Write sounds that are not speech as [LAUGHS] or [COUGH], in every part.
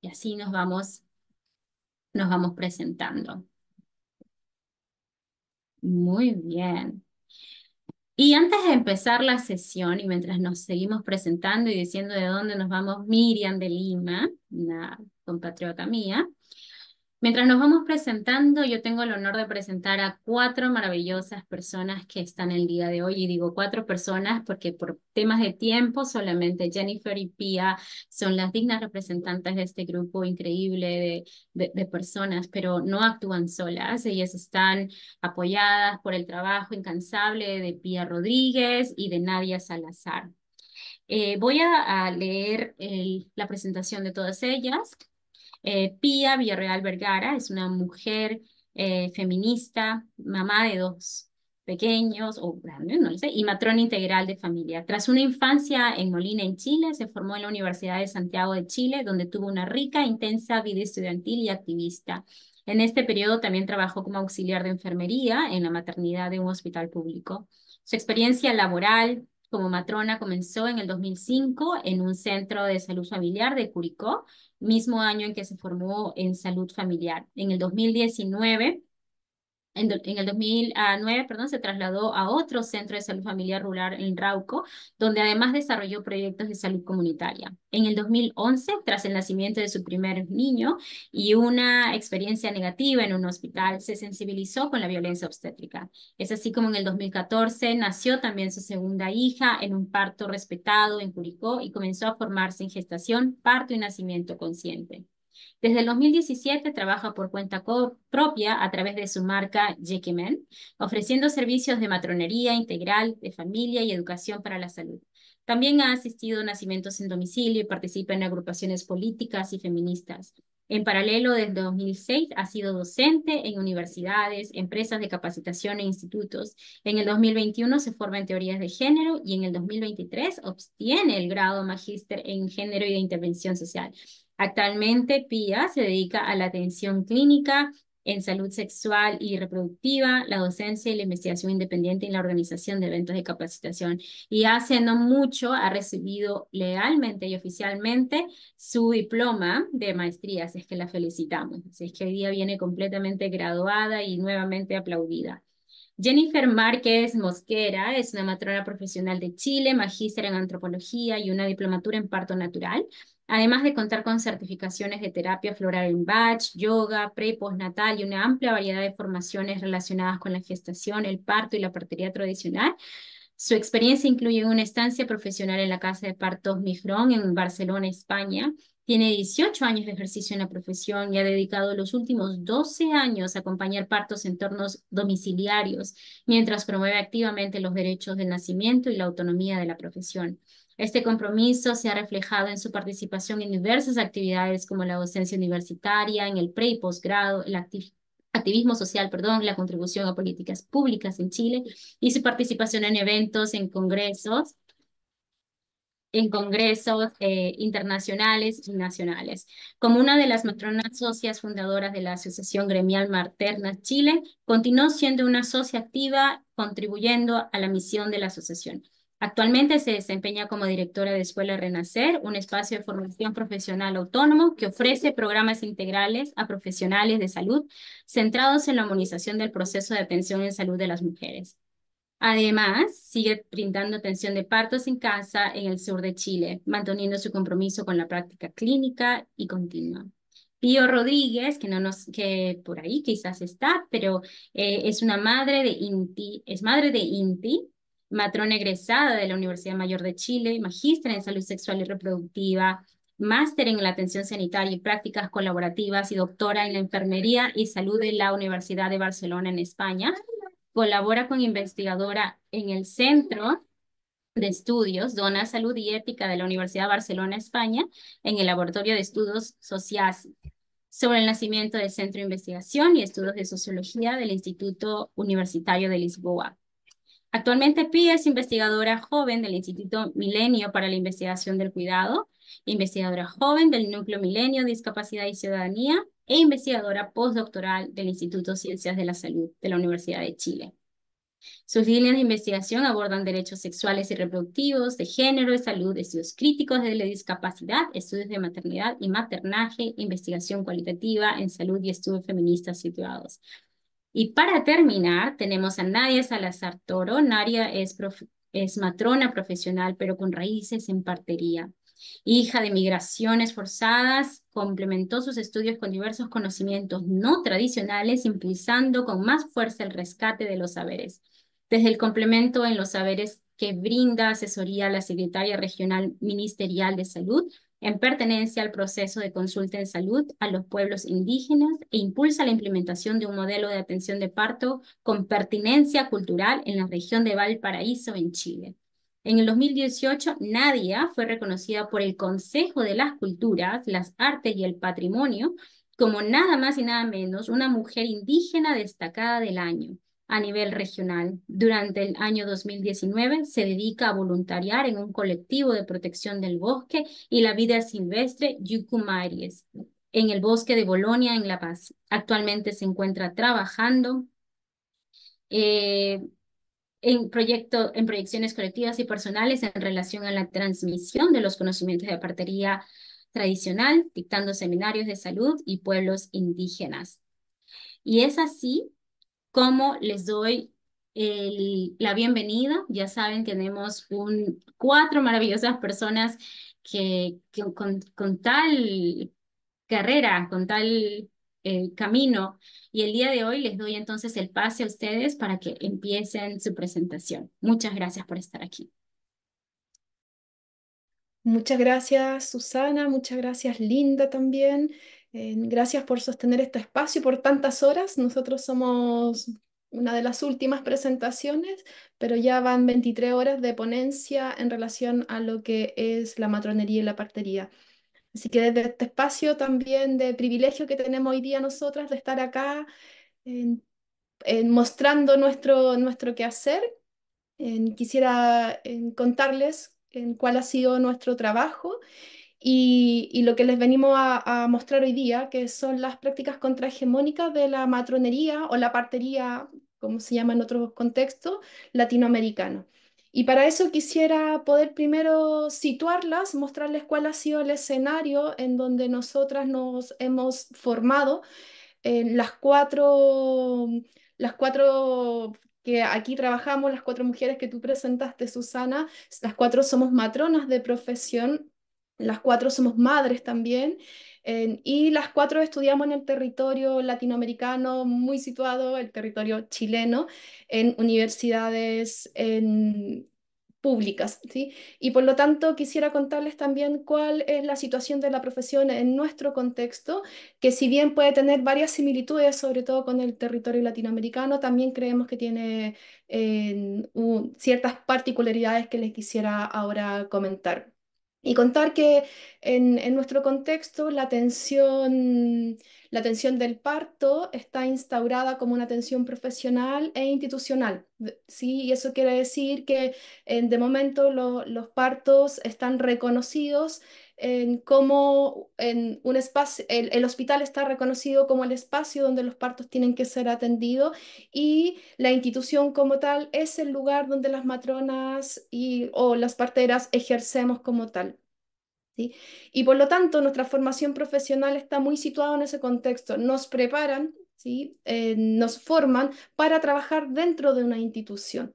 Y así nos vamos, nos vamos presentando. Muy bien. Y antes de empezar la sesión y mientras nos seguimos presentando y diciendo de dónde nos vamos, Miriam de Lima, una compatriota mía, Mientras nos vamos presentando, yo tengo el honor de presentar a cuatro maravillosas personas que están el día de hoy. Y digo cuatro personas porque por temas de tiempo solamente Jennifer y Pia son las dignas representantes de este grupo increíble de, de, personas, pero no actúan solas. Ellas están apoyadas por el trabajo incansable de Pia Rodríguez y de Nadia Salazar. Eh, voy a, leer la presentación de todas ellas eh, Pía Villarreal Vergara es una mujer eh, feminista, mamá de dos pequeños o grandes, no sé, y matrona integral de familia. Tras una infancia en Molina, en Chile, se formó en la Universidad de Santiago de Chile, donde tuvo una rica e intensa vida estudiantil y activista. En este periodo también trabajó como auxiliar de enfermería en la maternidad de un hospital público. Su experiencia laboral, como matrona comenzó en el 2005 en un centro de salud familiar de Curicó, mismo año en que se formó en salud familiar. En el 2019 en, el 2009 perdón, se trasladó a otro centro de salud familiar rural en Rauco, donde además desarrolló proyectos de salud comunitaria. En el 2011, tras el nacimiento de su primer niño y una experiencia negativa en un hospital, se sensibilizó con la violencia obstétrica. Es así como en el 2014 nació también su segunda hija en un parto respetado en Curicó y comenzó a formarse en gestación, parto y nacimiento consciente. Desde el 2017 trabaja por cuenta propia a través de su marca Yekemen, ofreciendo servicios de matronería integral, de familia y educación para la salud. También ha asistido a nacimientos en domicilio y participa en agrupaciones políticas y feministas. En paralelo, desde 2006 ha sido docente en universidades, empresas de capacitación e institutos. En el 2021 se forma en teorías de género y en el 2023 obtiene el grado magíster en género y de intervención social. Actualmente, PIA se dedica a la atención clínica en salud sexual y reproductiva, la docencia y la investigación independiente y la organización de eventos de capacitación. Y hace no mucho ha recibido legalmente y oficialmente su diploma de maestría, así es que la felicitamos. Así es que hoy día viene completamente graduada y nuevamente aplaudida. Jennifer Márquez Mosquera es una matrona profesional de Chile, magíster en antropología y una diplomatura en parto natural, además de contar con certificaciones de terapia floral en batch, yoga, pre y postnatal y una amplia variedad de formaciones relacionadas con la gestación, el parto y la partería tradicional. Su experiencia incluye una estancia profesional en la Casa de Partos Mijrón en Barcelona, España, tiene 18 años de ejercicio en la profesión y ha dedicado los últimos 12 años a acompañar partos en entornos domiciliarios, mientras promueve activamente los derechos del nacimiento y la autonomía de la profesión. Este compromiso se ha reflejado en su participación en diversas actividades como la docencia universitaria, en el pre y posgrado, el activismo social, perdón, la contribución a políticas públicas en Chile y su participación en eventos, en congresos en congresos eh, internacionales y nacionales. Como una de las matronas socias fundadoras de la Asociación Gremial Materna Chile, continuó siendo una socia activa contribuyendo a la misión de la asociación. Actualmente se desempeña como directora de Escuela Renacer, un espacio de formación profesional autónomo que ofrece programas integrales a profesionales de salud centrados en la humanización del proceso de atención en salud de las mujeres. Además, sigue brindando atención de partos en casa en el sur de Chile, manteniendo su compromiso con la práctica clínica y continua. Pío Rodríguez, que no nos, que por ahí quizás está, pero eh, es una madre de INTI, es madre de INTI, matrona egresada de la Universidad Mayor de Chile, magistra en salud sexual y reproductiva, máster en la atención sanitaria y prácticas colaborativas y doctora en la enfermería y salud de la Universidad de Barcelona en España. Colabora con investigadora en el Centro de Estudios Dona Salud y Ética de la Universidad de Barcelona, España, en el Laboratorio de Estudios Sociales sobre el nacimiento del Centro de Investigación y Estudios de Sociología del Instituto Universitario de Lisboa. Actualmente Pia e es investigadora joven del Instituto Milenio para la Investigación del Cuidado investigadora joven del Núcleo Milenio Discapacidad y Ciudadanía e investigadora postdoctoral del Instituto Ciencias de la Salud de la Universidad de Chile. Sus líneas de investigación abordan derechos sexuales y reproductivos, de género y salud, estudios críticos de la discapacidad, estudios de maternidad y maternaje, investigación cualitativa en salud y estudios feministas situados. Y para terminar, tenemos a Nadia Salazar Toro. Nadia es, es matrona profesional, pero con raíces en partería. Hija de migraciones forzadas, complementó sus estudios con diversos conocimientos no tradicionales, impulsando con más fuerza el rescate de los saberes. Desde el complemento en los saberes que brinda asesoría a la Secretaria Regional Ministerial de Salud, en pertenencia al proceso de consulta en salud a los pueblos indígenas e impulsa la implementación de un modelo de atención de parto con pertinencia cultural en la región de Valparaíso, en Chile. En el 2018, Nadia fue reconocida por el Consejo de las Culturas, las Artes y el Patrimonio como nada más y nada menos una mujer indígena destacada del año a nivel regional. Durante el año 2019 se dedica a voluntariar en un colectivo de protección del bosque y la vida silvestre Yucumaries en el bosque de Bolonia en La Paz. Actualmente se encuentra trabajando eh, en, proyecto, en proyecciones colectivas y personales en relación a la transmisión de los conocimientos de partería tradicional, dictando seminarios de salud y pueblos indígenas. Y es así como les doy la bienvenida. Ya saben, tenemos un, cuatro maravillosas personas que, con tal carrera, con tal camino. Y el día de hoy les doy entonces el pase a ustedes para que empiecen su presentación. Muchas gracias por estar aquí. Muchas gracias Susana, muchas gracias Linda también. Eh, gracias por sostener este espacio por tantas horas. Nosotros somos una de las últimas presentaciones, pero ya van 23 horas de ponencia en relación a lo que es la matronería y la partería. Así que desde este espacio también de privilegio que tenemos hoy día nosotras de estar acá mostrando nuestro, nuestro quehacer, quisiera contarles cuál ha sido nuestro trabajo y, lo que les venimos a, a, mostrar hoy día, que son las prácticas contrahegemónicas de la matronería o la partería, como se llama en otros contextos, latinoamericano. Y para eso quisiera poder primero situarlas, mostrarles cuál ha sido el escenario en donde nosotras nos hemos formado, en las cuatro, mm, las cuatro que aquí trabajamos, las cuatro mujeres que tú presentaste, Susana, las cuatro somos matronas de profesión las cuatro somos madres también y las cuatro estudiamos en el territorio latinoamericano muy situado, el territorio chileno, en universidades en públicas. ¿sí? Y por lo tanto, quisiera contarles también cuál es la situación de la profesión en nuestro contexto, que si bien puede tener varias similitudes, sobre todo con el territorio latinoamericano, también creemos que tiene eh, ciertas particularidades que les quisiera ahora comentar. Y contar que en, nuestro contexto la atención, la atención del parto está instaurada como una atención profesional e institucional. ¿sí? Y eso quiere decir que eh, de momento los partos están reconocidos en cómo en un espacio, el, hospital está reconocido como el espacio donde los partos tienen que ser atendidos y la institución como tal es el lugar donde las matronas y, o las parteras ejercemos como tal. Y por lo tanto, nuestra formación profesional está muy situada en ese contexto. Nos preparan, ¿sí? Eh, nos forman para trabajar dentro de una institución.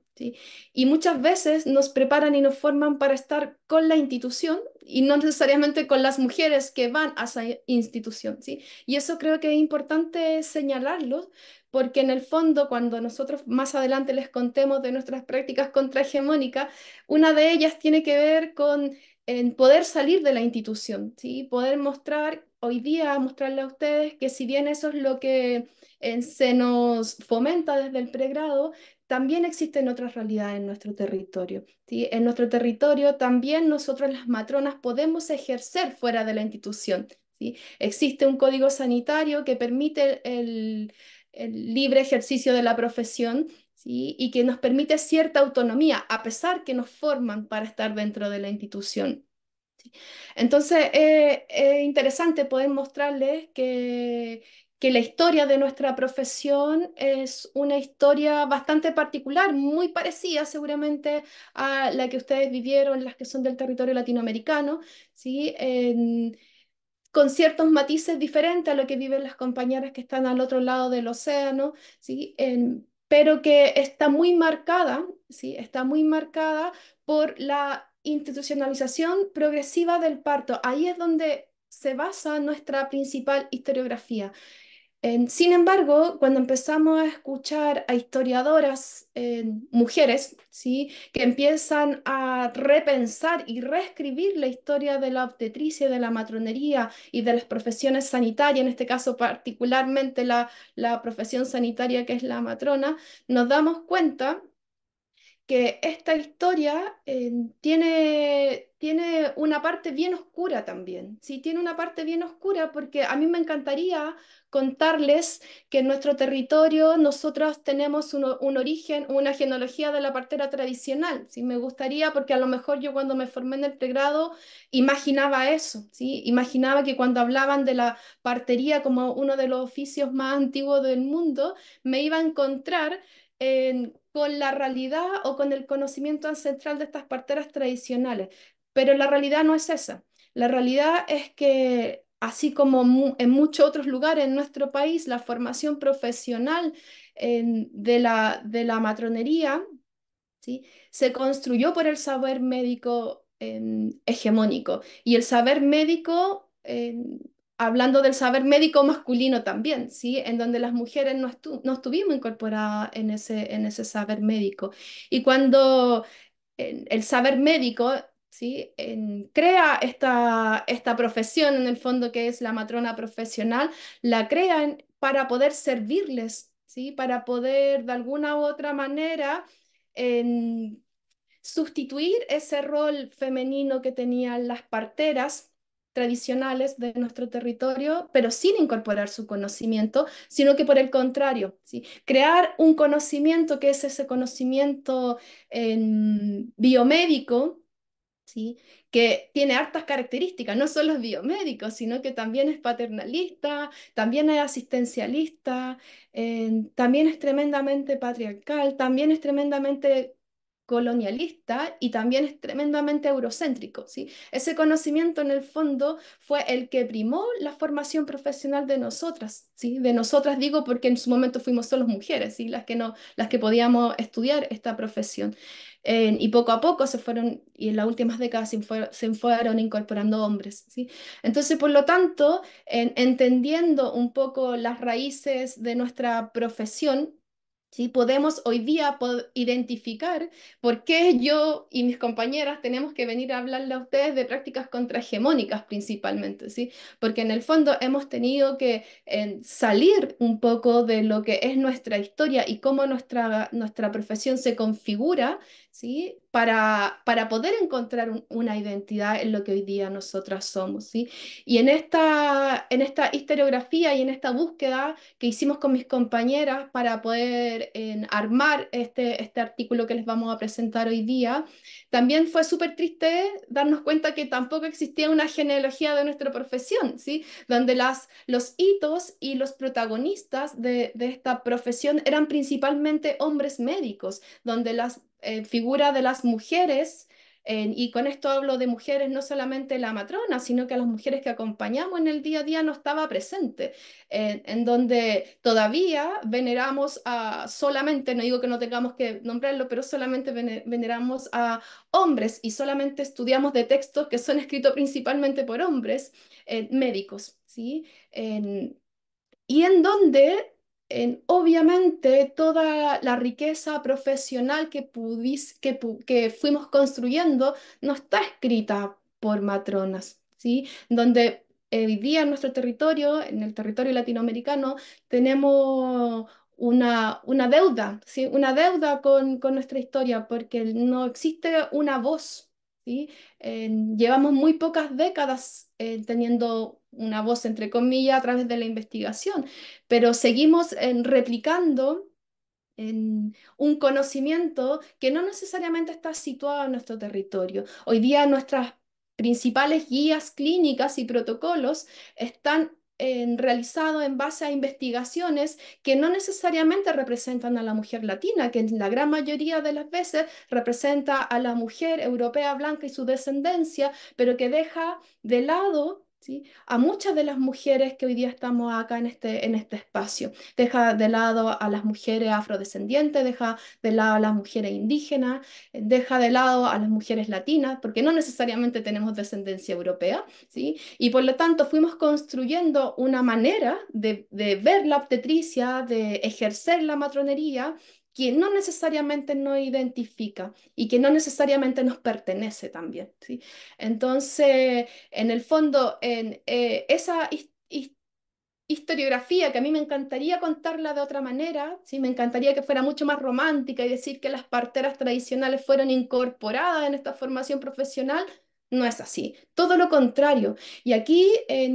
Y muchas veces nos preparan y nos forman para estar con la institución y no necesariamente con las mujeres que van a esa institución. ¿sí? Y eso creo que es importante señalarlo porque en el fondo cuando nosotros más adelante les contemos de nuestras prácticas contrahegemónicas, una de ellas tiene que ver con en poder salir de la institución, ¿sí? poder mostrar hoy día, mostrarle a ustedes que si bien eso es lo que eh, se nos fomenta desde el pregrado, también existen otras realidades en nuestro territorio. ¿sí? En nuestro territorio también nosotros las matronas podemos ejercer fuera de la institución. ¿sí? Existe un código sanitario que permite el, libre ejercicio de la profesión ¿sí? y que nos permite cierta autonomía, a pesar que nos forman para estar dentro de la institución. Entonces, eh, es interesante poder mostrarles que, que la historia de nuestra profesión es una historia bastante particular, muy parecida seguramente a la que ustedes vivieron, las que son del territorio latinoamericano, ¿sí? con ciertos matices diferentes a lo que viven las compañeras que están al otro lado del océano, ¿sí? pero que está muy marcada, ¿sí? está muy marcada por la institucionalización progresiva del parto. Ahí es donde se basa nuestra principal historiografía sin embargo, cuando empezamos a escuchar a historiadoras eh, mujeres ¿sí? que empiezan a repensar y reescribir la historia de la obstetricia, de la matronería y de las profesiones sanitarias, en este caso particularmente la, la profesión sanitaria que es la matrona, nos damos cuenta esta historia eh, tiene, tiene una parte bien oscura también, sí, tiene una parte bien oscura porque a mí me encantaría contarles que en nuestro territorio nosotros tenemos un, origen, una genealogía de la partera tradicional, sí, me gustaría porque a lo mejor yo cuando me formé en el pregrado imaginaba eso, sí, imaginaba que cuando hablaban de la partería como uno de los oficios más antiguos del mundo, me iba a encontrar en con la realidad o con el conocimiento ancestral de estas parteras tradicionales, pero la realidad no es esa. La realidad es que, así como en muchos otros lugares en nuestro país, la formación profesional de, la, de la matronería ¿sí? se construyó por el saber médico em, hegemónico. Y el saber médico em, hablando del saber médico masculino también, ¿sí? en donde las mujeres no, estuvimos incorporadas en ese, en ese saber médico. Y cuando el saber médico ¿sí? crea esta, esta profesión, en el fondo que es la matrona profesional, la crean para poder servirles, ¿sí? para poder de alguna u otra manera... En, sustituir ese rol femenino que tenían las parteras tradicionales de nuestro territorio, pero sin incorporar su conocimiento, sino que por el contrario, ¿sí? crear un conocimiento que es ese conocimiento en em, biomédico, ¿sí? que tiene hartas características, no solo es biomédico, sino que también es paternalista, también es asistencialista, em, también es tremendamente patriarcal, también es tremendamente colonialista y también es tremendamente eurocéntrico. ¿sí? Ese conocimiento en el fondo fue el que primó la formación profesional de nosotras, ¿sí? de nosotras digo porque en su momento fuimos solo mujeres, ¿sí? las, que no, las que podíamos estudiar esta profesión. y poco a poco se fueron, y en las últimas décadas se, fueron, incorporando hombres. Entonces, por lo tanto, entendiendo un poco las raíces de nuestra profesión, Podemos hoy día identificar por qué yo y mis compañeras tenemos que venir a hablarle a ustedes de prácticas contrahegemónicas principalmente, ¿sí? porque en el fondo hemos tenido que eh, salir un poco de lo que es nuestra historia y cómo nuestra, nuestra profesión se configura para, para poder encontrar una identidad en lo que hoy día nosotras somos, ¿sí? Y en esta, en esta historiografía y en esta búsqueda que hicimos con mis compañeras para poder armar este, este artículo que les vamos a presentar hoy día, también fue súper triste darnos cuenta que tampoco existía una genealogía de nuestra profesión, ¿sí? Donde las, los hitos y los protagonistas de esta profesión eran principalmente hombres médicos, donde las eh, figura de las mujeres, y con esto hablo de mujeres, no solamente la matrona, sino que las mujeres que acompañamos en el día a día no estaba presente, en donde todavía veneramos a solamente, no digo que no tengamos que nombrarlo, pero solamente veneramos a hombres y solamente estudiamos de textos que son escritos principalmente por hombres eh, médicos, ¿sí? y en donde obviamente toda la riqueza profesional que, pudis, que, que fuimos construyendo no está escrita por matronas, ¿sí? Donde eh, hoy día en nuestro territorio, en el territorio latinoamericano, tenemos una, una deuda, ¿sí? Una deuda con, nuestra historia, porque no existe una voz, ¿sí? llevamos muy pocas décadas eh, teniendo una voz entre comillas a través de la investigación, pero seguimos en, eh, replicando en un conocimiento que no necesariamente está situado en nuestro territorio. Hoy día nuestras principales guías clínicas y protocolos están eh, realizados en base a investigaciones que no necesariamente representan a la mujer latina, que en la gran mayoría de las veces representa a la mujer europea blanca y su descendencia, pero que deja de lado a muchas de las mujeres que hoy día estamos acá este, en este, espacio. Deja de lado a las mujeres afrodescendientes, deja de lado a las mujeres indígenas, eh, deja de lado a las mujeres latinas, porque no necesariamente tenemos descendencia europea, y por lo tanto fuimos construyendo una manera de, de ver la obstetricia, de ejercer la matronería que no necesariamente nos identifica y que no necesariamente nos pertenece también. Entonces, en el fondo, en, eh, esa historiografía que a mí me encantaría contarla de otra manera, ¿sí? me encantaría que fuera mucho más romántica y decir que las parteras tradicionales fueron incorporadas en esta formación profesional, no es así, todo lo contrario. Y aquí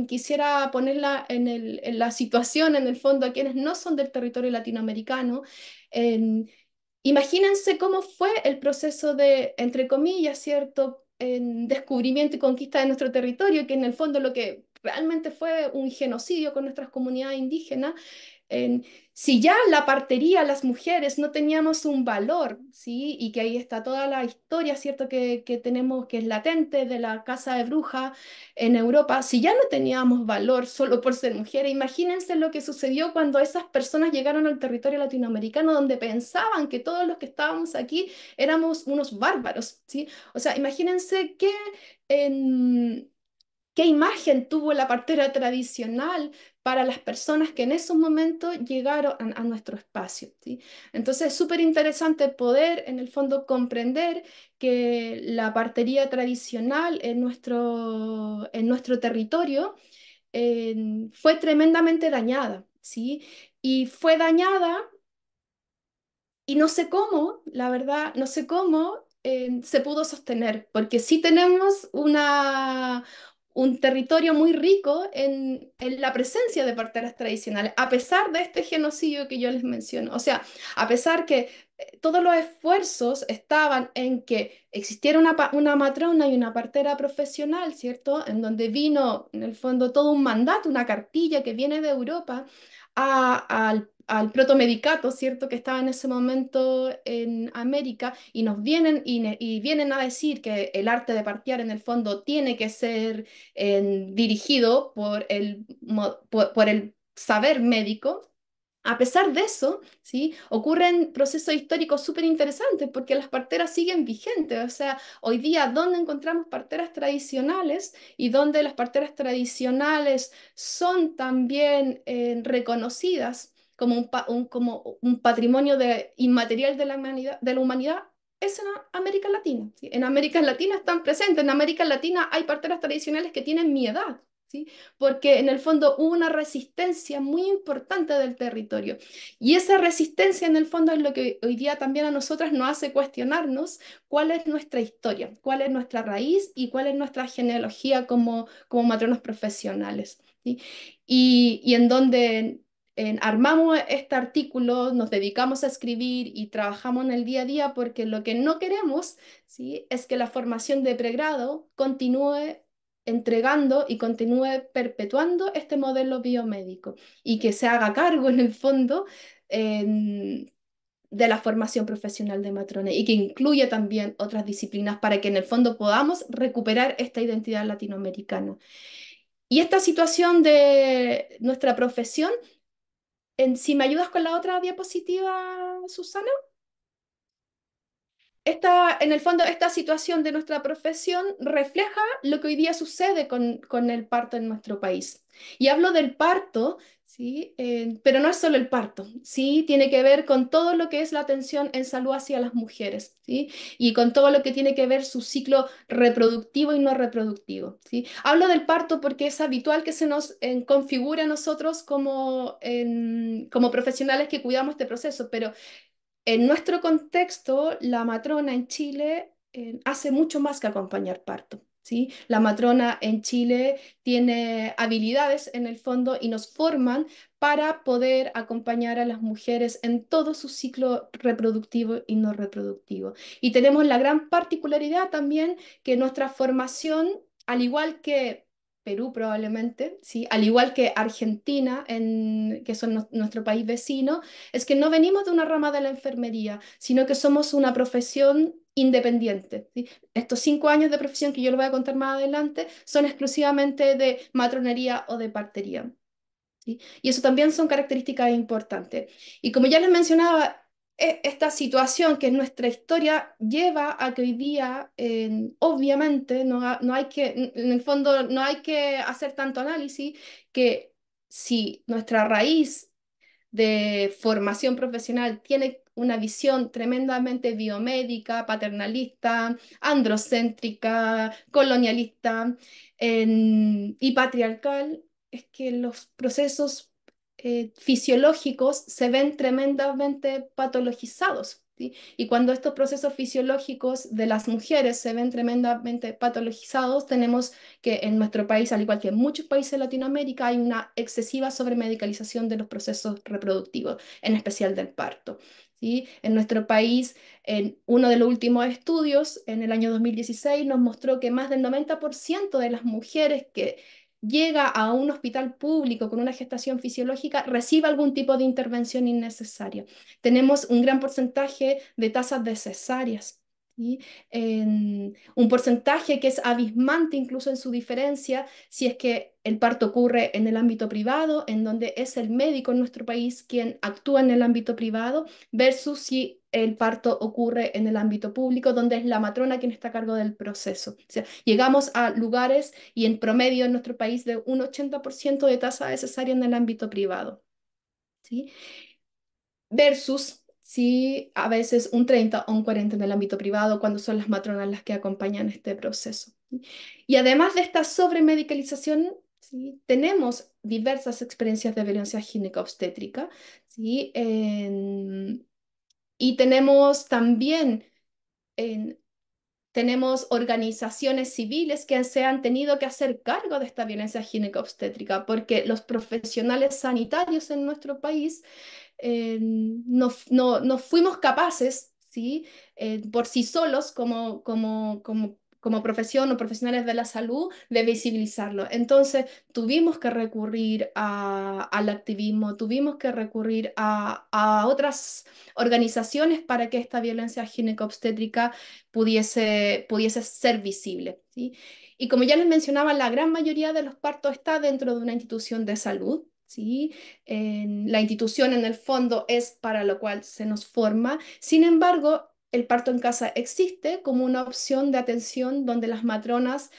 quisiera ponerla en, la situación, en el fondo, a quienes no son del territorio latinoamericano. imagínense cómo fue el proceso de, entre comillas, cierto, en descubrimiento y conquista de nuestro territorio, que en el fondo lo que realmente fue un genocidio con nuestras comunidades indígenas, si ya la partería, las mujeres, no teníamos un valor, ¿sí? y que ahí está toda la historia, ¿cierto?, que, tenemos, que es latente de la casa de bruja en Europa, si ya no teníamos valor solo por ser mujeres, imagínense lo que sucedió cuando esas personas llegaron al territorio latinoamericano donde pensaban que todos los que estábamos aquí éramos unos bárbaros, ¿sí? O sea, imagínense que... ¿Qué imagen tuvo la partera tradicional para las personas que en esos momentos llegaron a, nuestro espacio? ¿sí? Entonces es súper interesante poder, en el fondo, comprender que la partería tradicional en nuestro, en nuestro territorio fue tremendamente dañada, ¿sí? Y fue dañada y no sé cómo, la verdad, no sé cómo eh, se pudo sostener, porque sí tenemos una, un territorio muy rico en, la presencia de parteras tradicionales, a pesar de este genocidio que yo les menciono. O sea, a pesar que eh, todos los esfuerzos estaban en que existiera una, una matrona y una partera profesional, ¿cierto? En donde vino, en el fondo, todo un mandato, una cartilla que viene de Europa a, al al protomedicato, ¿cierto? Que estaba en ese momento en América y nos vienen y, vienen a decir que el arte de partear en el fondo tiene que ser eh, dirigido por el, por, el saber médico, a pesar de eso, ¿sí? ocurren procesos históricos súper interesantes porque las parteras siguen vigentes. O sea, hoy día, ¿dónde encontramos parteras tradicionales y dónde las parteras tradicionales son también eh, reconocidas? como un, como un patrimonio de, inmaterial de la humanidad, de la humanidad es en América Latina. En América Latina están presentes, en América Latina hay parteras tradicionales que tienen mi edad, ¿sí? porque en el fondo hubo una resistencia muy importante del territorio. Y esa resistencia en el fondo es lo que hoy día también a nosotras nos hace cuestionarnos cuál es nuestra historia, cuál es nuestra raíz y cuál es nuestra genealogía como, como matronos profesionales. Y, y en donde armamos este artículo, nos dedicamos a escribir y trabajamos en el día a día porque lo que no queremos ¿sí? es que la formación de pregrado continúe entregando y continúe perpetuando este modelo biomédico y que se haga cargo en el fondo de la formación profesional de matrones y que incluya también otras disciplinas para que en el fondo podamos recuperar esta identidad latinoamericana. Y esta situación de nuestra profesión en, si me ayudas con la otra diapositiva, Susana. Esta, en el fondo, esta situación de nuestra profesión refleja lo que hoy día sucede con, con el parto en nuestro país. Y hablo del parto ¿sí? Eh, pero no es solo el parto, ¿sí? tiene que ver con todo lo que es la atención en salud hacia las mujeres y con todo lo que tiene que ver su ciclo reproductivo y no reproductivo. ¿sí? Hablo del parto porque es habitual que se nos eh, configure a nosotros como, como profesionales que cuidamos este proceso, pero en nuestro contexto, la matrona en Chile eh, hace mucho más que acompañar parto. La matrona en Chile tiene habilidades en el fondo y nos forman para poder acompañar a las mujeres en todo su ciclo reproductivo y no reproductivo. Y tenemos la gran particularidad también que nuestra formación, al igual que Perú probablemente, ¿sí? al igual que Argentina, que son nuestro país vecino, es que no venimos de una rama de la enfermería, sino que somos una profesión independiente. Estos cinco años de profesión que yo les voy a contar más adelante son exclusivamente de matronería o de partería. Y eso también son características importantes. Y como ya les mencionaba, e-, esta situación que es nuestra historia lleva a que hoy día, eh, obviamente, no, hay que, en el fondo, no hay que hacer tanto análisis que si nuestra raíz de formación profesional tiene una visión tremendamente biomédica, paternalista, androcéntrica, colonialista y patriarcal, es que los procesos eh, fisiológicos se ven tremendamente patologizados. Y cuando estos procesos fisiológicos de las mujeres se ven tremendamente patologizados, tenemos que en nuestro país, al igual que en muchos países de Latinoamérica, hay una excesiva sobremedicalización de los procesos reproductivos, en especial del parto. ¿Sí? En nuestro país, en uno de los últimos estudios, en el año 2016, nos mostró que más del 90% de las mujeres que llega a un hospital público con una gestación fisiológica, recibe algún tipo de intervención innecesaria. Tenemos un gran porcentaje de tasas de cesáreas. En un porcentaje que es abismante incluso en su diferencia si es que el parto ocurre en el ámbito privado, en donde es el médico en nuestro país quien actúa en el ámbito privado, versus si el parto ocurre en el ámbito público, donde es la matrona quien está a cargo del proceso. O sea, llegamos a lugares y en promedio en nuestro país de un 80% de tasa de cesárea en el ámbito privado. ¿sí? Versus sí a veces un 30 o un 40 en el ámbito privado cuando son las matronas las que acompañan este proceso. Y además de esta sobremedicalización, ¿sí? tenemos diversas experiencias de violencia gineco-obstétrica y tenemos también... tenemos organizaciones civiles que se han tenido que hacer cargo de esta violencia gineco-obstétrica, porque los profesionales sanitarios en nuestro país eh, no, fuimos capaces, ¿sí? Eh, por sí solos, como, profesión o profesionales de la salud, de visibilizarlo. Entonces, tuvimos que recurrir al activismo, tuvimos que recurrir a, otras organizaciones para que esta violencia gineco-obstétrica pudiese, pudiese ser visible. Y como ya les mencionaba, la gran mayoría de los partos está dentro de una institución de salud. ¿sí? la institución en el fondo es para lo cual se nos forma. Sin embargo, el parto en casa existe como una opción de atención donde las matronas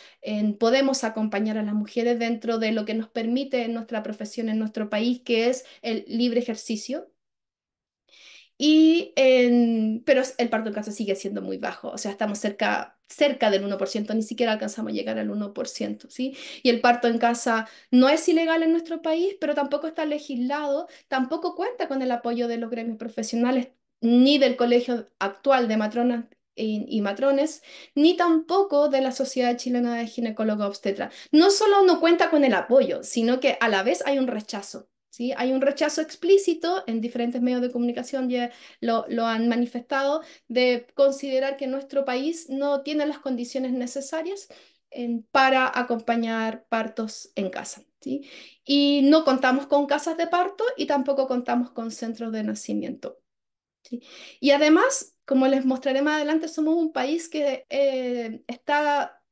podemos acompañar a las mujeres dentro de lo que nos permite en nuestra profesión en nuestro país, que es el libre ejercicio y pero el parto en casa sigue siendo muy bajo, o sea, estamos cerca, cerca del 1%, ni siquiera alcanzamos a llegar al 1%, ¿sí? Y el parto en casa no es ilegal en nuestro país, pero tampoco está legislado, tampoco cuenta con el apoyo de los gremios profesionales ni del colegio actual de matronas y, matrones, ni tampoco de la Sociedad Chilena de Ginecólogos Obstetra. No solo no cuenta con el apoyo, sino que a la vez hay un rechazo. Hay un rechazo explícito en diferentes medios de comunicación, ya eh, lo, han manifestado, de considerar que nuestro país no tiene las condiciones necesarias para acompañar partos en casa. Y no contamos con casas de parto y tampoco contamos con centros de nacimiento. Y además, como les mostraré más adelante, somos un país que eh, está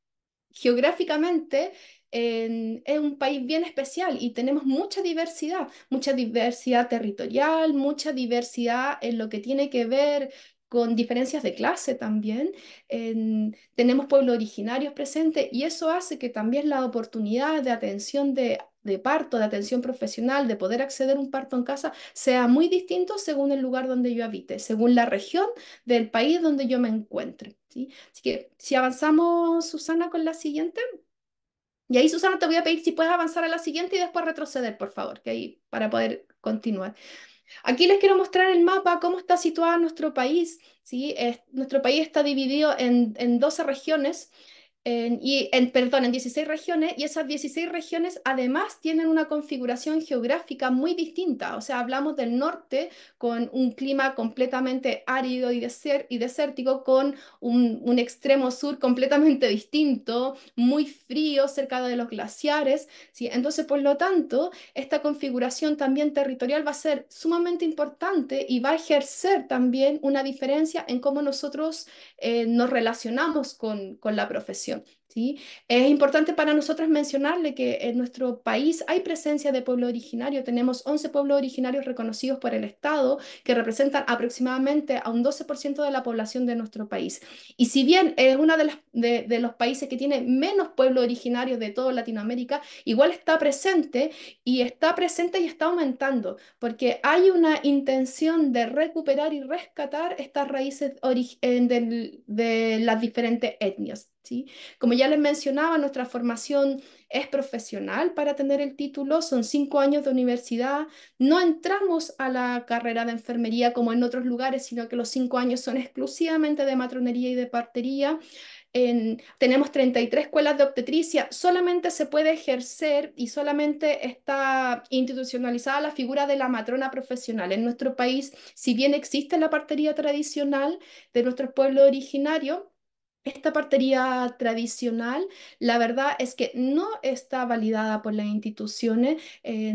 geográficamente es un país bien especial y tenemos mucha diversidad, mucha diversidad territorial, mucha diversidad en lo que tiene que ver con diferencias de clase también. tenemos pueblos originarios presentes y eso hace que también la oportunidad de atención de, parto, de atención profesional, de poder acceder a un parto en casa, sea muy distinto según el lugar donde yo habite, según la región del país donde yo me encuentre. Así que si avanzamos, Susana, con la siguiente. Y ahí, Susana, te voy a pedir si puedes avanzar a la siguiente y después retroceder, por favor, que ahí, para poder continuar. Aquí les quiero mostrar el mapa, cómo está situado nuestro país. ¿sí? nuestro país está dividido en, en 12 regiones y en, perdón, en 16 regiones, y esas 16 regiones además tienen una configuración geográfica muy distinta. O sea, hablamos del norte con un clima completamente árido y, desértico, con un, extremo sur completamente [LAUGHS] distinto, muy frío, cerca de los glaciares. ¿sí? Entonces, por lo tanto, esta configuración también territorial va a ser sumamente importante y va a ejercer también una diferencia en cómo nosotros eh, nos relacionamos con, con la profesión. Es importante para nosotros mencionarle que en nuestro país hay presencia de pueblo originario. Tenemos 11 pueblos originarios reconocidos por el Estado que representan aproximadamente a un 12% de la población de nuestro país. Y si bien es uno de, de, los países que tiene menos pueblos originarios de toda Latinoamérica, igual está presente y está presente y está aumentando, porque hay una intención de recuperar y rescatar estas raíces de las diferentes etnias. Como ya les mencionaba, nuestra formación es profesional para tener el título, son cinco años de universidad, no entramos a la carrera de enfermería como en otros lugares, sino que los cinco años son exclusivamente de matronería y de partería. tenemos 33 escuelas de obstetricia, solamente se puede ejercer y solamente está institucionalizada la figura de la matrona profesional. En nuestro país, si bien existe la partería tradicional de nuestro pueblo originario, esta partería tradicional, la verdad es que no está validada por las instituciones.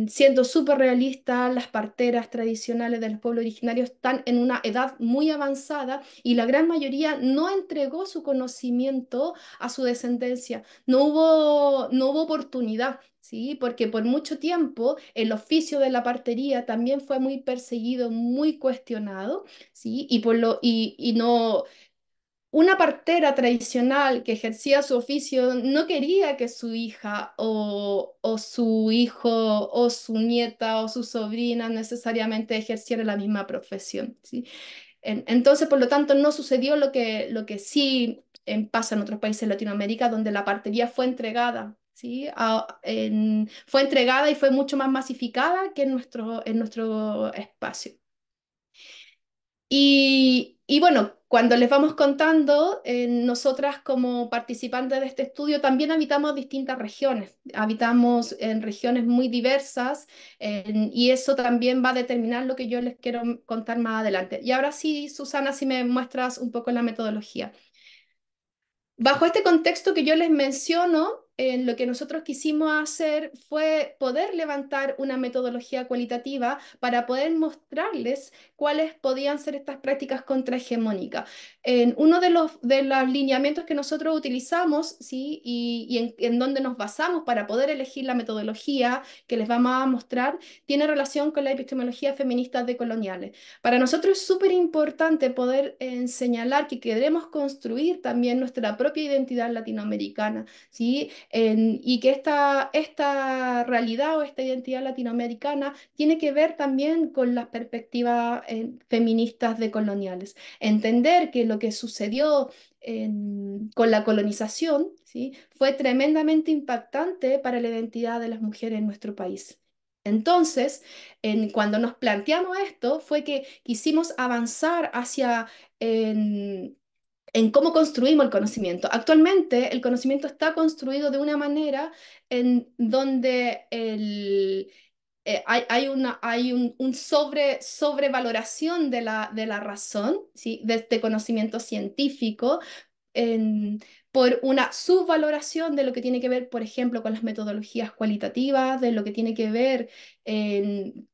siendo súper realista, las parteras tradicionales del pueblo originario están en una edad muy avanzada y la gran mayoría no entregó su conocimiento a su descendencia. No hubo, no hubo oportunidad. ¿sí? Porque por mucho tiempo el oficio de la partería también fue muy perseguido, muy cuestionado, ¿sí? Y, por lo, y, y no, una partera tradicional que ejercía su oficio no quería que su hija o, su hijo o su nieta o su sobrina necesariamente ejerciera la misma profesión. ¿sí? entonces, por lo tanto, no sucedió lo que, lo que sí en, eh, pasa en otros países de Latinoamérica, donde la partería fue entregada. ¿sí? fue entregada y fue mucho más masificada que en nuestro, en nuestro espacio. Y, y bueno, cuando les vamos contando, eh, nosotras como participantes de este estudio también habitamos distintas regiones, habitamos en regiones muy diversas y eso también va a determinar lo que yo les quiero contar más adelante. Y ahora sí, Susana, si me muestras un poco la metodología. Bajo este contexto que yo les menciono, lo que nosotros quisimos hacer fue poder levantar una metodología cualitativa para poder mostrarles cuáles podían ser estas prácticas contrahegemónicas. En uno de los, de los lineamientos que nosotros utilizamos ¿sí? y, en, en, donde nos basamos para poder elegir la metodología que les vamos a mostrar tiene relación con la epistemología feminista de coloniales. Para nosotros es súper importante poder señalar que queremos construir también nuestra propia identidad latinoamericana. ¿sí? y que esta, esta realidad o esta identidad latinoamericana tiene que ver también con las perspectivas eh, feministas decoloniales. Entender que lo que sucedió con la colonización ¿sí? fue tremendamente impactante para la identidad de las mujeres en nuestro país. Entonces, cuando nos planteamos esto, fue que quisimos avanzar hacia en cómo construimos el conocimiento. Actualmente el conocimiento está construido de una manera en donde eh, hay, una, hay un, sobre, sobrevaloración de la, de la razón, ¿sí? de este conocimiento científico, por una subvaloración de lo que tiene que ver, por ejemplo, con las metodologías cualitativas, de lo que tiene que ver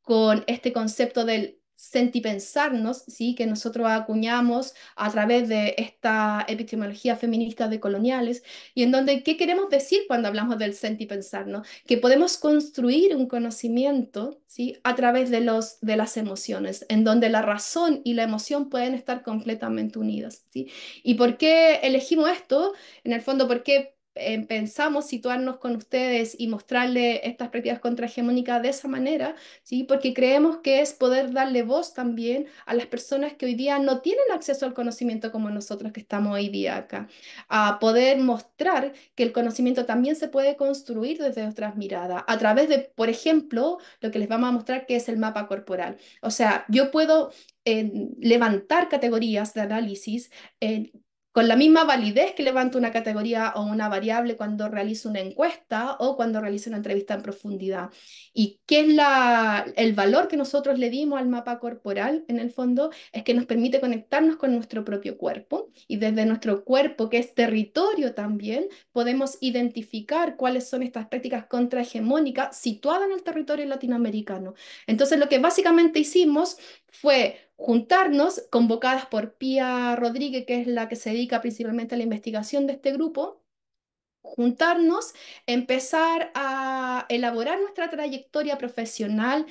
con este concepto del sentipensarnos, ¿sí? que nosotros acuñamos a través de esta epistemología feminista de coloniales, y en donde, ¿qué queremos decir cuando hablamos del sentipensarnos? Que podemos construir un conocimiento ¿sí? a través de, los, de las emociones, en donde la razón y la emoción pueden estar completamente unidas. ¿sí? ¿Y por qué elegimos esto? En el fondo, ¿por qué Em, pensamos situarnos con ustedes y mostrarle estas prácticas contrahegemónicas de esa manera, ¿sí? porque creemos que es poder darle voz también a las personas que hoy día no tienen acceso al conocimiento como nosotros que estamos hoy día acá, a poder mostrar que el conocimiento también se puede construir desde otras miradas, a través de, por ejemplo, lo que les vamos a mostrar que es el mapa corporal. O sea, yo puedo eh, levantar categorías de análisis eh, con la misma validez que levanto una categoría o una variable cuando realizo una encuesta o cuando realizo una entrevista en profundidad. ¿Y qué es la, el valor que nosotros le dimos al mapa corporal en el fondo? Es que nos permite conectarnos con nuestro propio cuerpo y desde nuestro cuerpo, que es territorio también, podemos identificar cuáles son estas prácticas contrahegemónicas situadas en el territorio latinoamericano. Entonces, lo que básicamente hicimos fue juntarnos, convocadas por Pia Rodríguez, que es la que se dedica principalmente a la investigación de este grupo, juntarnos, empezar a elaborar nuestra trayectoria profesional,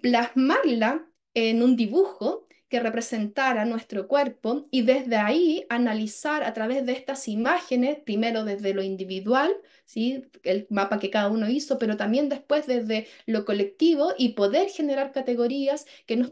plasmarla en un dibujo que representara nuestro cuerpo y desde ahí analizar a través de estas imágenes, primero desde lo individual, ¿sí? el mapa que cada uno hizo, pero también después desde lo colectivo y poder generar categorías que nos,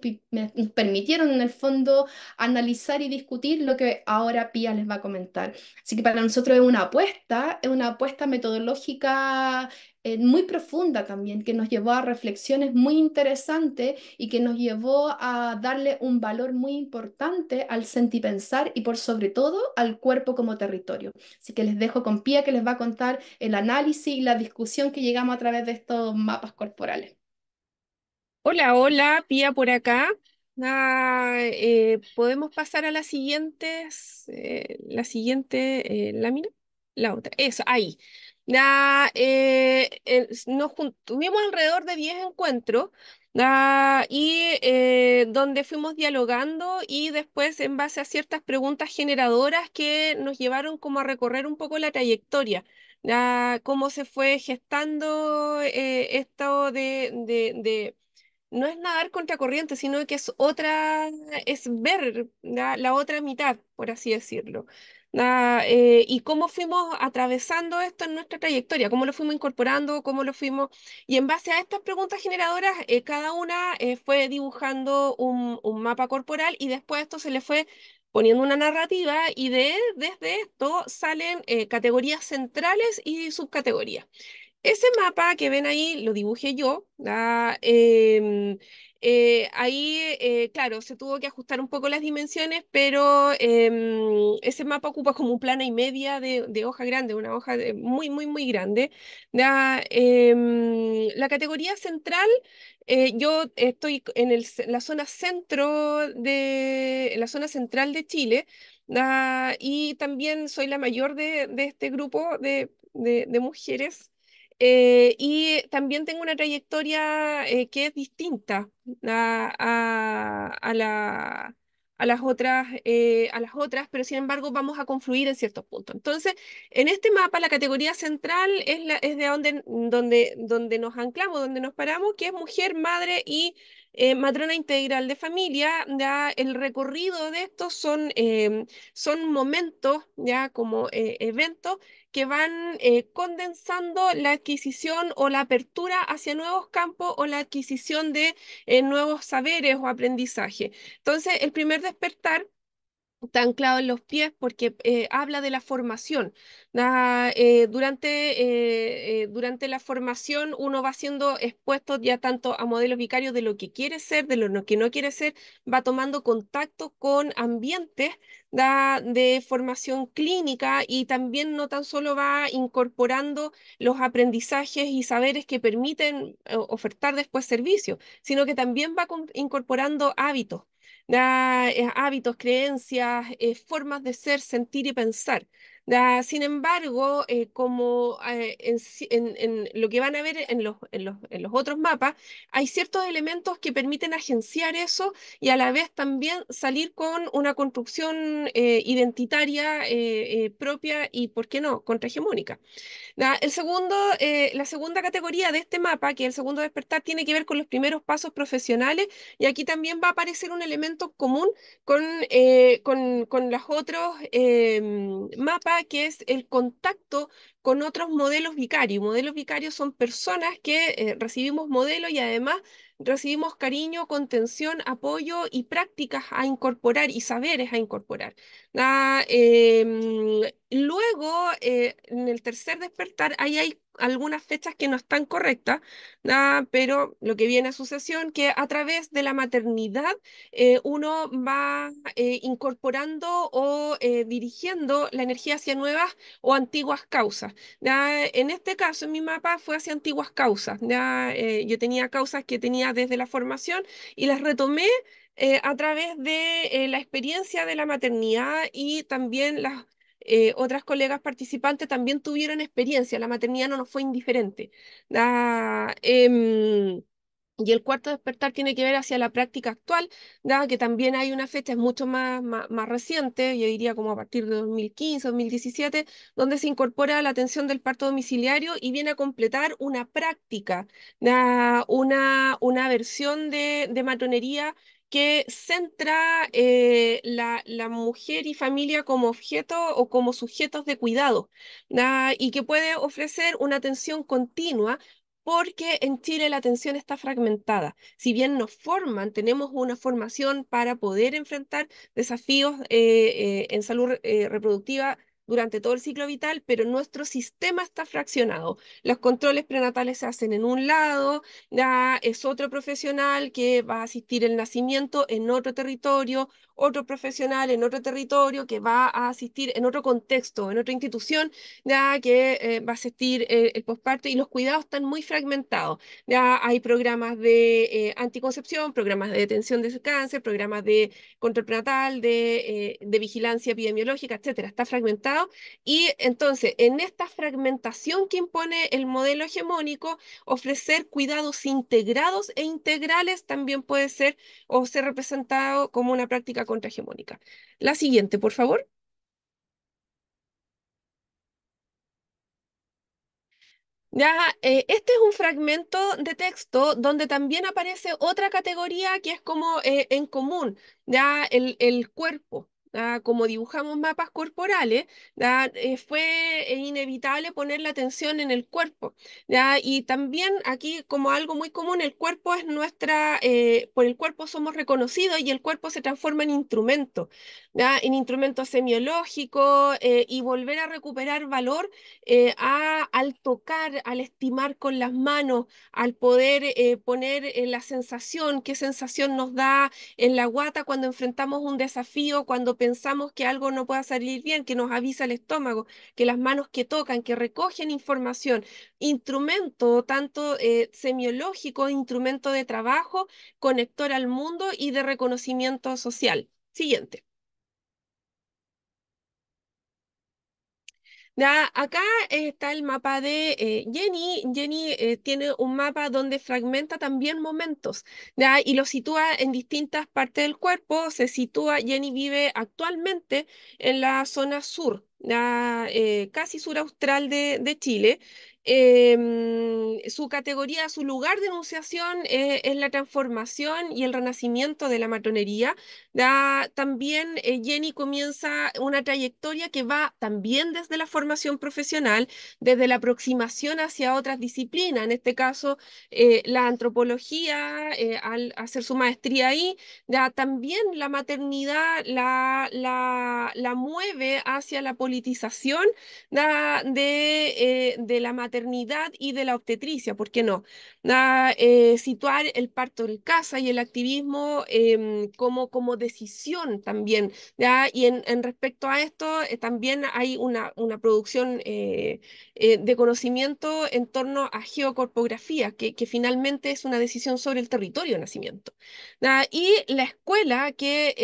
permitieron en el fondo analizar y discutir lo que ahora Pía les va a comentar. Así que para nosotros es una apuesta, es una apuesta metodológica eh, muy profunda también, que nos llevó a reflexiones muy interesantes y que nos llevó a darle un valor muy importante al sentipensar y por sobre todo al cuerpo como territorio. Así que les dejo con Pía que les va a contar el análisis y la discusión que llegamos a través de estos mapas corporales. Hola, hola, Pía por acá. Ah, eh, Podemos pasar a las siguientes, la siguiente eh, lámina, la otra, eso, ahí. La, eh, tuvimos alrededor de 10 encuentros ah, y eh, donde fuimos dialogando y después en base a ciertas preguntas generadoras que nos llevaron como a recorrer un poco la trayectoria. cómo se fue gestando eh, esto de, no es nadar contra corriente, sino que es otra, es ver la otra mitad, por así decirlo. Ah, eh, y cómo fuimos atravesando esto en nuestra trayectoria, cómo lo fuimos incorporando, cómo lo fuimos... Y en base a estas preguntas generadoras, eh, cada una eh, fue dibujando un, mapa corporal y después esto se le fue poniendo una narrativa y de, desde esto salen categorías centrales y subcategorías. Ese mapa que ven ahí lo dibujé yo. Ah, em, eh, ahí, eh, claro, se tuvo que ajustar un poco las dimensiones, pero em, ese mapa ocupa como un plana y media de, hoja grande, una hoja muy, muy, muy grande. Em, la, categoría central, eh, yo estoy en la zona centro de, la zona central de Chile, y también soy la mayor de, este grupo de, de mujeres. Eh, y también tengo una trayectoria eh, que es distinta a, la, a las otras, eh, a las otras, pero sin embargo vamos a confluir en ciertos puntos. Entonces, en este mapa la categoría central es, la, es de donde, donde, donde nos anclamos, donde nos paramos, que es mujer, madre y eh, matrona integral de familia, el recorrido de estos son, em, son momentos, ya como eh, eventos que van eh, condensando la adquisición o la apertura hacia nuevos campos o la adquisición de eh, nuevos saberes o aprendizaje. Entonces, el primer despertar está anclado en los pies porque eh, habla de la formación. Eh, durante, eh, durante la formación uno va siendo expuesto ya tanto a modelos vicarios de lo que quiere ser, de lo que no quiere ser, va tomando contacto con ambientes de formación clínica y también no tan solo va incorporando los aprendizajes y saberes que permiten ofertar después servicios, sino que también va incorporando hábitos eh, hábitos, creencias, eh, formas de ser, sentir y pensar. Ah, sin embargo, eh, como eh, en, lo que van a ver en los, otros mapas, hay ciertos elementos que permiten agenciar eso y a la vez también salir con una construcción eh, identitaria propia y, ¿por qué no?, contrahegemónica. el segundo, la segunda categoría de este mapa, que es el segundo despertar, tiene que ver con los primeros pasos profesionales y aquí también va a aparecer un elemento común con, con los otros mapas que es el contacto con otros modelos vicarios. Modelos vicarios son personas que eh, recibimos modelos y además recibimos cariño, contención, apoyo y prácticas a incorporar y saberes a incorporar. Ah, em, luego, eh, en el tercer despertar, ahí hay algunas fechas que no están correctas, ah, pero lo que viene a sucesión, que a través de la maternidad eh, uno va eh, incorporando o dirigiendo la energía hacia nuevas o antiguas causas. Ah, en este caso, en mi mapa fue hacia antiguas causas. yo tenía causas que tenía desde la formación y las retomé eh, a través de eh, la experiencia de la maternidad y también las eh, otras colegas participantes también tuvieron experiencia. La maternidad no nos fue indiferente. Em, y el cuarto despertar tiene que ver hacia la práctica actual, dado que también hay una fecha es mucho más, más, reciente, yo diría como a partir de 2015, 2017, donde se incorpora la atención del parto domiciliario y viene a completar una práctica, una, una versión de, de matronería que centra eh, la, la, mujer y familia como objeto o como sujetos de cuidado y que puede ofrecer una atención continua porque en Chile la atención está fragmentada. Si bien nos forman, tenemos una formación para poder enfrentar desafíos eh, eh, en salud eh, reproductiva durante todo el ciclo vital, pero nuestro sistema está fraccionado. Los controles prenatales se hacen en un lado, ya es otro profesional que va a asistir el nacimiento en otro territorio, otro profesional en otro territorio que va a asistir en otro contexto, en otra institución, ya que eh, va a asistir eh, el posparto y los cuidados están muy fragmentados. Ya hay programas de eh, anticoncepción, programas de detención de cáncer, programas de control prenatal, de, de vigilancia epidemiológica, etcétera. Está fragmentado y entonces, en esta fragmentación que impone el modelo hegemónico, ofrecer cuidados integrados e integrales también puede ser o ser representado como una práctica contrahegemónica. La siguiente, por favor. Ya, eh, este es un fragmento de texto donde también aparece otra categoría que es como eh, en común, ya el, el cuerpo. Ah, como dibujamos mapas corporales, ah, eh, fue eh, inevitable poner la atención en el cuerpo. Y también aquí, como algo muy común, el cuerpo es nuestra, eh, por el cuerpo somos reconocidos y el cuerpo se transforma en instrumento, en instrumento semiológico y volver a recuperar valor al tocar, al estimar con las manos, al poder poner la sensación, qué sensación nos da en la guata cuando enfrentamos un desafío, cuando pensamos que algo no pueda salir bien, que nos avisa el estómago, que las manos que tocan, que recogen información, instrumento tanto eh, semiológico, instrumento de trabajo, conector al mundo y de reconocimiento social. Siguiente. acá está el mapa de eh, Jenny. Jenny eh, tiene un mapa donde fragmenta también momentos y lo sitúa en distintas partes del cuerpo. Se sitúa, Jenny vive actualmente en la zona sur, eh, casi sur austral de Chile. Em, su categoría, su lugar de enunciación eh, es la transformación y el renacimiento de la matronería. Da, también eh, Jenny comienza una trayectoria que va también desde la formación profesional, desde la aproximación hacia otras disciplinas, en este caso eh, la antropología, al hacer su maestría ahí, da, también la maternidad la, la, la mueve hacia la politización de, de la maternidad y de la obstetricia, ¿por qué no? Ah, eh, situar el parto en casa y el activismo em, como, como decisión también. Y en, respecto a esto, eh, también hay una, una producción eh, de conocimiento en torno a geocorpografía, que, que, finalmente es una decisión sobre el territorio de nacimiento. Y la escuela que,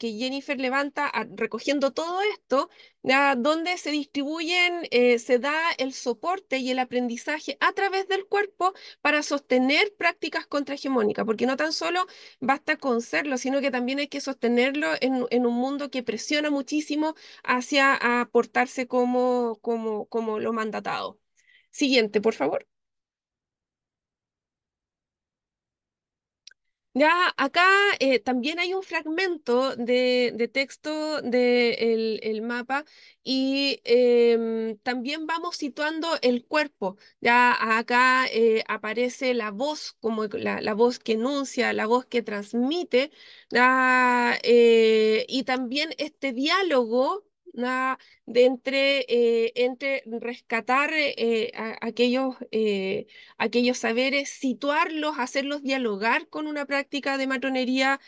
que Jennifer levanta ah, recogiendo todo esto, donde se distribuyen, eh, se da el soporte y el aprendizaje a través del cuerpo para sostener prácticas contrahegemónicas, porque no tan solo basta con serlo, sino que también hay que sostenerlo en, en un mundo que presiona muchísimo hacia aportarse como, como, como lo mandatado. Siguiente, por favor. Ya, acá eh, también hay un fragmento de, texto del de el mapa y em, también vamos situando el cuerpo. Ya acá eh, aparece la voz, como la, la, voz que enuncia, la voz que transmite, eh, y también este diálogo nada de entre, eh, rescatar eh, aquellos, eh, aquellos saberes, situarlos, hacerlos dialogar con una práctica de matronería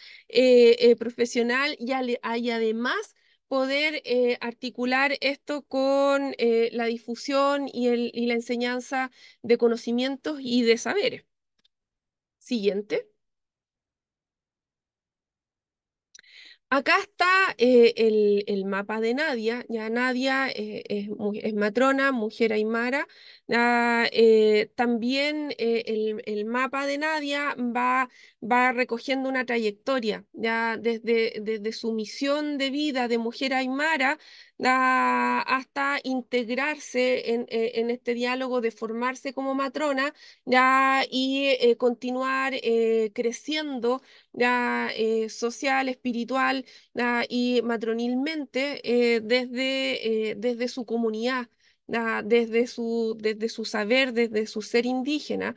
profesional y, y, además poder articular esto con la difusión y, el, y la enseñanza de conocimientos y de saberes. Siguiente. Acá está eh, el, mapa de Nadia. Ya Nadia eh, es, matrona, mujer aymara. Eh, también el, el, mapa de Nadia va, va recogiendo una trayectoria, ya desde, desde su misión de vida de mujer aymara hasta integrarse eh, en, este diálogo, de formarse como matrona ya, y eh, continuar eh, creciendo ya, social, espiritual y matronilmente desde, desde su comunidad desde, su, desde su saber, desde su ser indígena,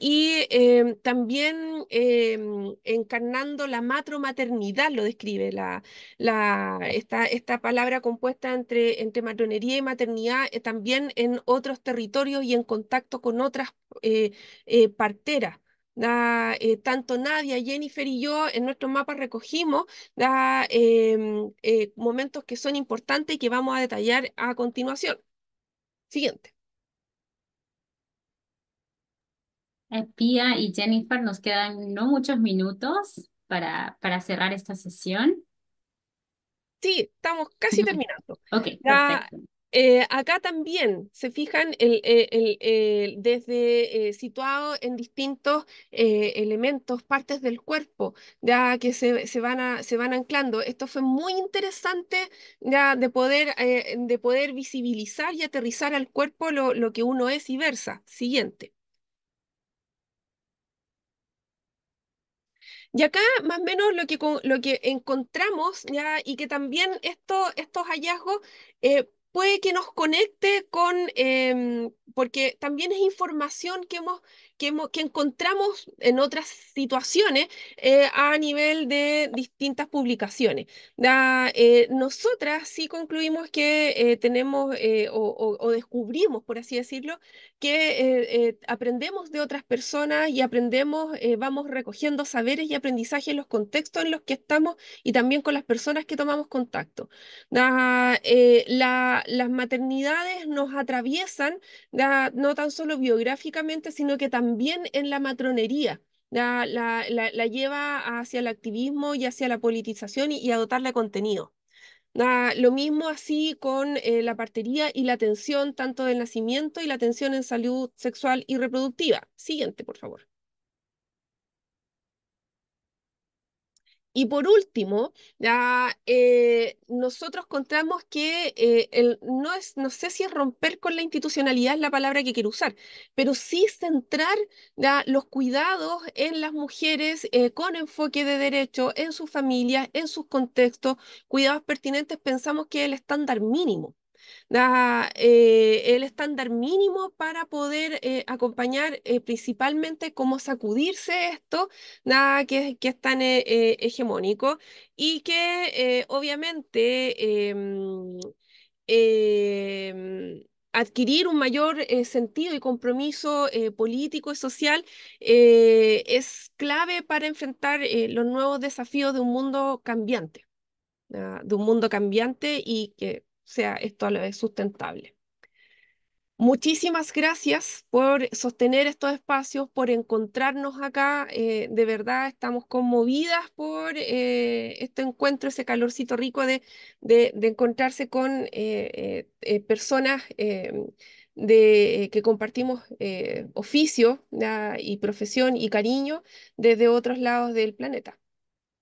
y em, también em, encarnando la matromaternidad, lo describe la, esta, palabra compuesta entre, entre matronería y maternidad, eh, también en otros territorios y en contacto con otras eh, eh, parteras. tanto Nadia, Jennifer y yo en nuestro mapa recogimos em, momentos que son importantes y que vamos a detallar a continuación. Siguiente. Eh, Pia y Jennifer, nos quedan no muchos minutos para, para cerrar esta sesión. Sí, estamos casi [LAUGHS] terminando. Ok, perfecto. Eh, acá también se fijan el, eh, eh, desde situado en distintos elementos, partes del cuerpo, ya que se, van a, se, van anclando. Esto fue muy interesante ya, de, poder, de poder visibilizar y aterrizar al cuerpo lo, que uno es y versa. Siguiente. Y acá más o menos lo que, lo que encontramos ya, y que también estos hallazgos puede que nos conecte con, em, porque también es información que hemos que, encontramos en otras situaciones eh, a nivel de distintas publicaciones. Eh, nosotras sí concluimos que eh, tenemos o, descubrimos, por así decirlo, que aprendemos de otras personas y aprendemos, vamos recogiendo saberes y aprendizajes en los contextos en los que estamos y también con las personas que tomamos contacto. las maternidades nos atraviesan no tan solo biográficamente, sino que también también en la matronería. La, lleva hacia el activismo y hacia la politización y, a dotarla contenido. lo mismo así con eh, la partería y la atención tanto del nacimiento y la atención en salud sexual y reproductiva. Siguiente, por favor. Y por último, eh, nosotros encontramos que eh, el, no, es, no sé si es romper con la institucionalidad es la palabra que quiero usar, pero sí centrar los cuidados en las mujeres eh, con enfoque de derecho, en sus familias, en sus contextos, cuidados pertinentes, pensamos que es el estándar mínimo. Eh, el estándar mínimo para poder eh, acompañar eh, principalmente cómo sacudirse esto nada que, es tan hegemónico y que obviamente em, em, adquirir un mayor sentido y compromiso político y social es clave para enfrentar los nuevos desafíos de un mundo cambiante, ah, de un mundo cambiante y que sea esto a la vez sustentable. Muchísimas gracias por sostener estos espacios, por encontrarnos acá. Eh, de verdad, estamos conmovidas por eh, este encuentro, ese calorcito rico de, de, encontrarse con eh, personas em, de, que compartimos oficio y profesión y cariño desde otros lados del planeta.